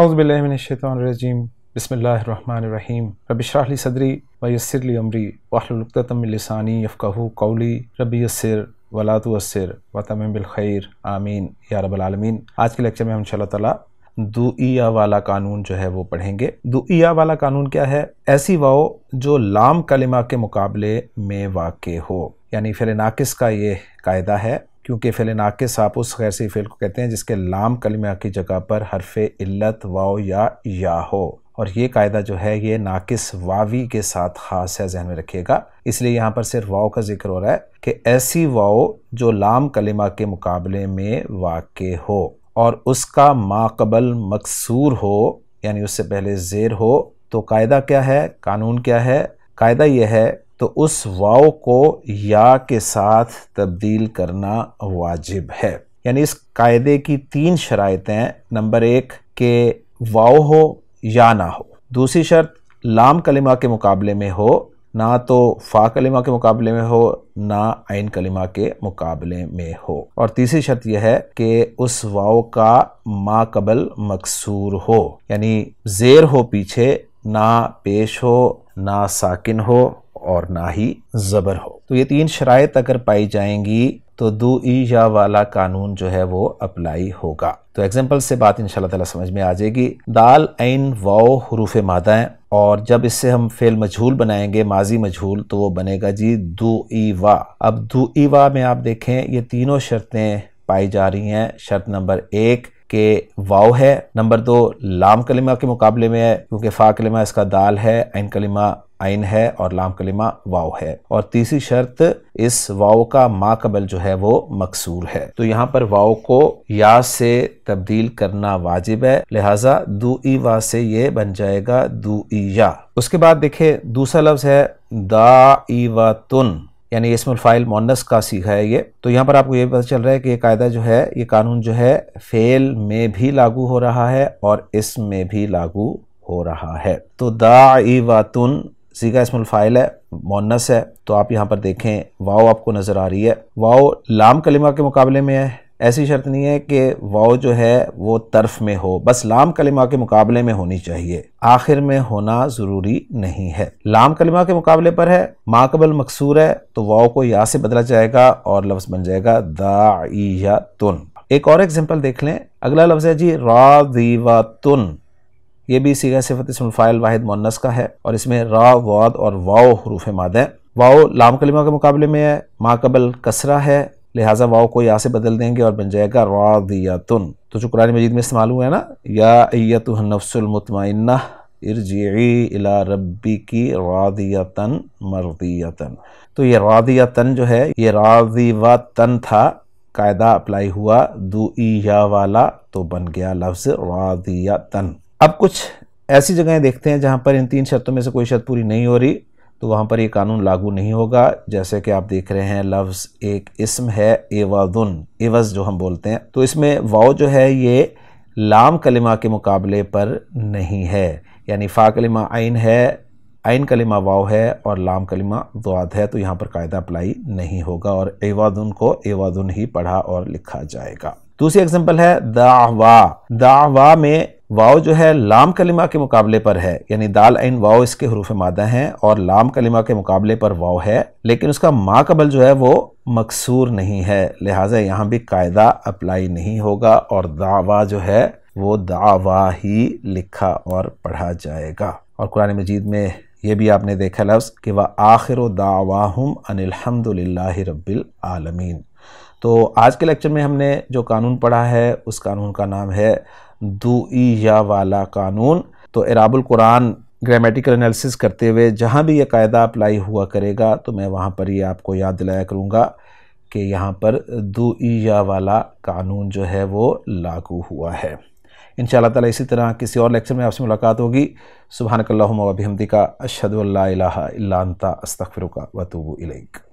اعوذ باللہ من الشیطان الرجیم بسم اللہ الرحمن الرحیم رب اشرح لی صدری ویسر لی امری واحلل عقدۃ من لسانی یفقهوا قولی رب یسر ولا و وتمم بالخیر آمین یا رب العالمین آج کے لیکچر میں ہم اللہ تعالیٰ دو والا قانون جو ہے وہ پڑھیں گے دو والا قانون کیا ہے ایسی واؤ جو لام کلمہ کے مقابلے میں واقع ہو یعنی پھر ناقص کا یہ قاعدہ ہے کیونکہ فعل ناقص آپ اس غیر صحیح فعل کو کہتے ہیں جس کے لام کلمہ کی جگہ پر حرف علت واؤ یا یا ہو اور یہ قاعدہ جو ہے یہ ناقص واوی کے ساتھ خاص ہے ذہن میں رکھے گا اس لیے یہاں پر صرف واؤ کا ذکر ہو رہا ہے کہ ایسی واؤ جو لام کلمہ کے مقابلے میں واقع ہو اور اس کا ماقبل مقصور ہو یعنی اس سے پہلے زیر ہو تو قاعدہ کیا ہے قانون کیا ہے قاعدہ یہ ہے تو اس واؤ کو یا کے ساتھ تبدیل کرنا واجب ہے یعنی اس قاعدے کی تین شرائطیں نمبر ایک کہ واؤ ہو یا نہ ہو دوسری شرط لام کلمہ کے مقابلے میں ہو نہ تو فا کلمہ کے مقابلے میں ہو نہ عین کلمہ کے مقابلے میں ہو اور تیسری شرط یہ ہے کہ اس واؤ کا ما قبل مقصور ہو یعنی زیر ہو پیچھے نہ پیش ہو نہ ساکن ہو اور نہ ہی زبر ہو تو یہ تین شرائط اگر پائی جائیں گی تو دو ای یا والا قانون جو ہے وہ اپلائی ہوگا تو ایگزامپل سے بات ان شاء اللہ تعالیٰ سمجھ میں آ جائے گی دال این واؤ حروف مادہ ہیں اور جب اس سے ہم فیل مجھول بنائیں گے ماضی مجھول تو وہ بنے گا جی دو ای وا اب دو ای وا میں آپ دیکھیں یہ تینوں شرطیں پائی جا رہی ہیں شرط نمبر ایک کہ واؤ ہے نمبر دو لام کلمہ کے مقابلے میں ہے کیونکہ فا کلمہ اس کا دال ہے این کلمہ عین ہے اور لام کلمہ واؤ ہے اور تیسری شرط اس واؤ کا ما قبل جو ہے وہ مقصور ہے تو یہاں پر واؤ کو یا سے تبدیل کرنا واجب ہے لہٰذا دو ای وا سے یہ بن جائے گا دو ای یا اس کے بعد دیکھیں دوسرا لفظ ہے دا ای وا تن یعنی اسم الفائل مونس کا سیکھا ہے یہ تو یہاں پر آپ کو یہ پتہ چل رہا ہے کہ یہ قاعدہ جو ہے یہ قانون جو ہے فیل میں بھی لاگو ہو رہا ہے اور اسم میں بھی لاگو ہو رہا ہے تو دا واتن سیگا اسم الفائل ہے مونس ہے تو آپ یہاں پر دیکھیں واؤ آپ کو نظر آ رہی ہے واؤ لام کلمہ کے مقابلے میں ہے ایسی شرط نہیں ہے کہ واؤ جو ہے وہ طرف میں ہو بس لام کلمہ کے مقابلے میں ہونی چاہیے آخر میں ہونا ضروری نہیں ہے لام کلمہ کے مقابلے پر ہے ماں قبل مقصور ہے تو واؤ کو یا سے بدلا جائے گا اور لفظ بن جائے گا دا تن ایک اور ایگزامپل دیکھ لیں اگلا لفظ ہے جی را دی تن یہ بھی سیگا صفت اسم الفائل واحد مونس کا ہے اور اس میں را واد اور واؤ حروف ماد ہیں واؤ لام کلمہ کے مقابلے میں ہے ماں قبل کسرہ ہے لہٰذا واؤ کو یا سے بدل دیں گے اور بن جائے گا راضیتن تو جو قرآن مجید میں استعمال ہوئے نا یا ایتوہ نفس المطمئنہ ارجعی الى ربی کی راضیتن مرضیتن تو یہ راضیتن جو ہے یہ راضی و تن تھا قائدہ اپلائی ہوا دو یا والا تو بن گیا لفظ راضیتن اب کچھ ایسی جگہیں دیکھتے ہیں جہاں پر ان تین شرطوں میں سے کوئی شرط پوری نہیں ہو رہی تو وہاں پر یہ قانون لاگو نہیں ہوگا جیسے کہ آپ دیکھ رہے ہیں لفظ ایک اسم ہے ایوادن ایوز جو ہم بولتے ہیں تو اس میں واؤ جو ہے یہ لام کلمہ کے مقابلے پر نہیں ہے یعنی فا کلمہ عین ہے عین کلمہ واؤ ہے اور لام کلمہ دواد ہے تو یہاں پر قاعدہ اپلائی نہیں ہوگا اور ایوازن کو ایوادن ہی پڑھا اور لکھا جائے گا دوسری اگزامپل ہے داغوا داوا میں واؤ جو ہے لام کلمہ کے مقابلے پر ہے یعنی دال این واؤ اس کے حروف مادہ ہیں اور لام کلمہ کے مقابلے پر واؤ ہے لیکن اس کا ما قبل جو ہے وہ مقصور نہیں ہے لہٰذا یہاں بھی قاعدہ اپلائی نہیں ہوگا اور دعویٰ جو ہے وہ دعویٰ ہی لکھا اور پڑھا جائے گا اور قرآن مجید میں یہ بھی آپ نے دیکھا لفظ کہ وہ آخر و الحمد للہ رب العالمین تو آج کے لیکچر میں ہم نے جو قانون پڑھا ہے اس قانون کا نام ہے دوئی یا والا قانون تو اعراب القرآن گرامیٹیکل انیلسز کرتے ہوئے جہاں بھی یہ قاعدہ اپلائی ہوا کرے گا تو میں وہاں پر یہ آپ کو یاد دلایا کروں گا کہ یہاں پر دوئی یا والا قانون جو ہے وہ لاگو ہوا ہے ان شاء اللہ تعالیٰ اسی طرح کسی اور لیکچر میں آپ سے ملاقات ہوگی سبحانک اللہم و بحمدکا اشہدو اللہ الہ الا انتا وط و الیک